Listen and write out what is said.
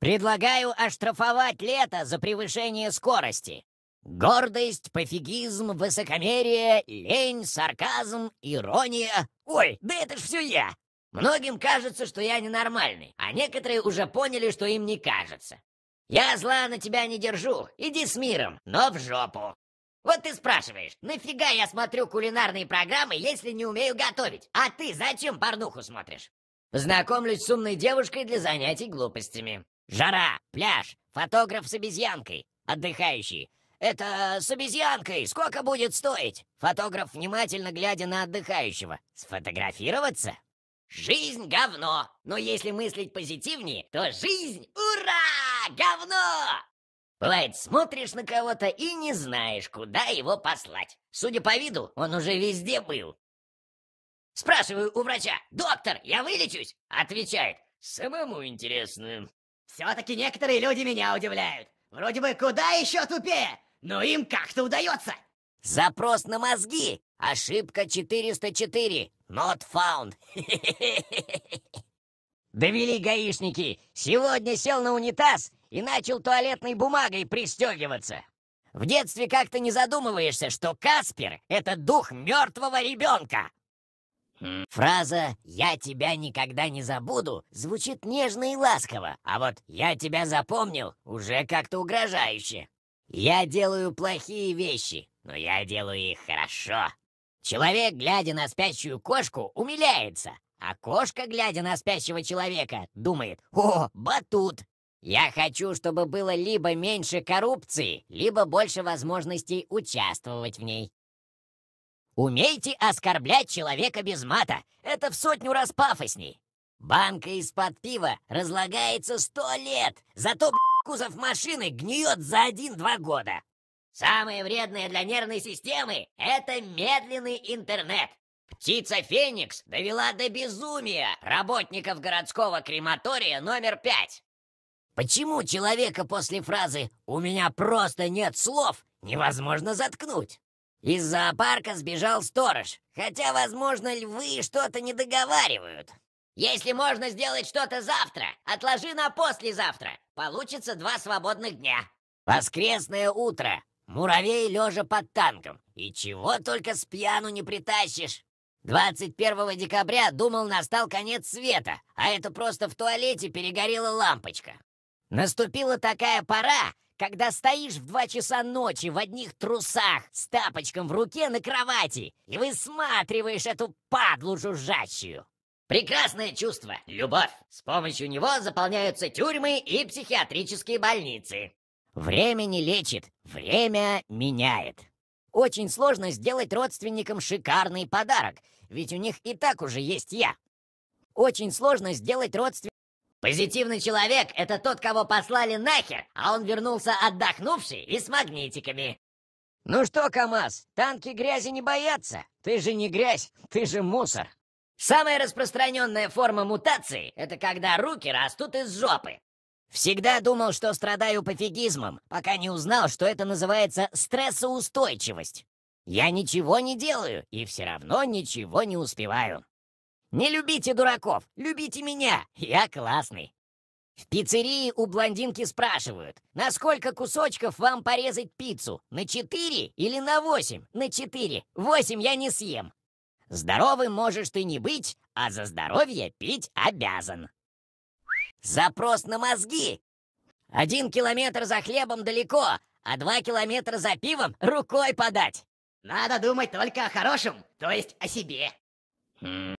Предлагаю оштрафовать лето за превышение скорости. Гордость, пофигизм, высокомерие, лень, сарказм, ирония. Ой, да это ж все я. Многим кажется, что я ненормальный, а некоторые уже поняли, что им не кажется. Я зла на тебя не держу, иди с миром, но в жопу. Вот ты спрашиваешь, нафига я смотрю кулинарные программы, если не умею готовить? А ты зачем порнуху смотришь? Знакомлюсь с умной девушкой для занятий глупостями. Жара, пляж, фотограф с обезьянкой, отдыхающий. Это с обезьянкой, сколько будет стоить? Фотограф, внимательно глядя на отдыхающего. Сфотографироваться? Жизнь говно, но если мыслить позитивнее, то жизнь ура, говно! Бывает, смотришь на кого-то и не знаешь, куда его послать. Судя по виду, он уже везде был. Спрашиваю у врача, доктор, я вылечусь? Отвечает, самому интересно. Все-таки некоторые люди меня удивляют. Вроде бы куда еще тупее, но им как-то удается. Запрос на мозги. Ошибка 404. Not found. Довели гаишники. Сегодня сел на унитаз и начал туалетной бумагой пристегиваться. В детстве как-то не задумываешься, что Каспер — это дух мертвого ребенка. Фраза «Я тебя никогда не забуду» звучит нежно и ласково, а вот «Я тебя запомнил» уже как-то угрожающе. Я делаю плохие вещи, но я делаю их хорошо. Человек, глядя на спящую кошку, умиляется, а кошка, глядя на спящего человека, думает «О, батут!» Я хочу, чтобы было либо меньше коррупции, либо больше возможностей участвовать в ней. Умейте оскорблять человека без мата. Это в сотню раз пафосней. Банка из-под пива разлагается сто лет, зато кузов машины гниет за один-два года. Самое вредное для нервной системы – это медленный интернет. Птица Феникс довела до безумия работников городского крематория номер пять. Почему человека после фразы «у меня просто нет слов» невозможно заткнуть? Из зоопарка сбежал сторож, хотя, возможно, львы что-то не договаривают. Если можно сделать что-то завтра, отложи на послезавтра. Получится два свободных дня. Воскресное утро. Муравей лежа под танком. И чего только с пьяну не притащишь. 21 декабря думал, настал конец света, а это просто в туалете перегорела лампочка. Наступила такая пора, когда стоишь в два часа ночи в одних трусах с тапочком в руке на кровати и высматриваешь эту падлу жужжащую. Прекрасное чувство, любовь. С помощью него заполняются тюрьмы и психиатрические больницы. Время не лечит, время меняет. Очень сложно сделать родственникам шикарный подарок, ведь у них и так уже есть я. Очень сложно сделать родственникам Позитивный человек — это тот, кого послали нахер, а он вернулся отдохнувший и с магнитиками. Ну что, КамАЗ, танки грязи не боятся. Ты же не грязь, ты же мусор. Самая распространенная форма мутации — это когда руки растут из жопы. Всегда думал, что страдаю пофигизмом, пока не узнал, что это называется стрессоустойчивость. Я ничего не делаю и все равно ничего не успеваю. «Не любите дураков, любите меня, я классный». В пиццерии у блондинки спрашивают, на сколько кусочков вам порезать пиццу, на 4 или на 8? На 4, 8 я не съем. Здоровым можешь ты не быть, а за здоровье пить обязан. Запрос на мозги. Один километр за хлебом далеко, а два километра за пивом рукой подать. Надо думать только о хорошем, то есть о себе. Хм.